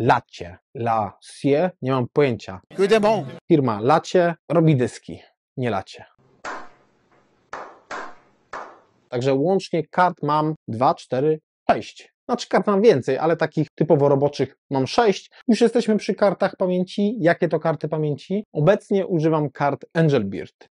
Lacie, Lacie, nie mam pojęcia. Firma Lacie robi dyski, nie Lacie. Także łącznie kart mam 2, 4, 6. Znaczy kart mam więcej, ale takich typowo roboczych mam 6. Już jesteśmy przy kartach pamięci. Jakie to karty pamięci? Obecnie używam kart Angel Beard.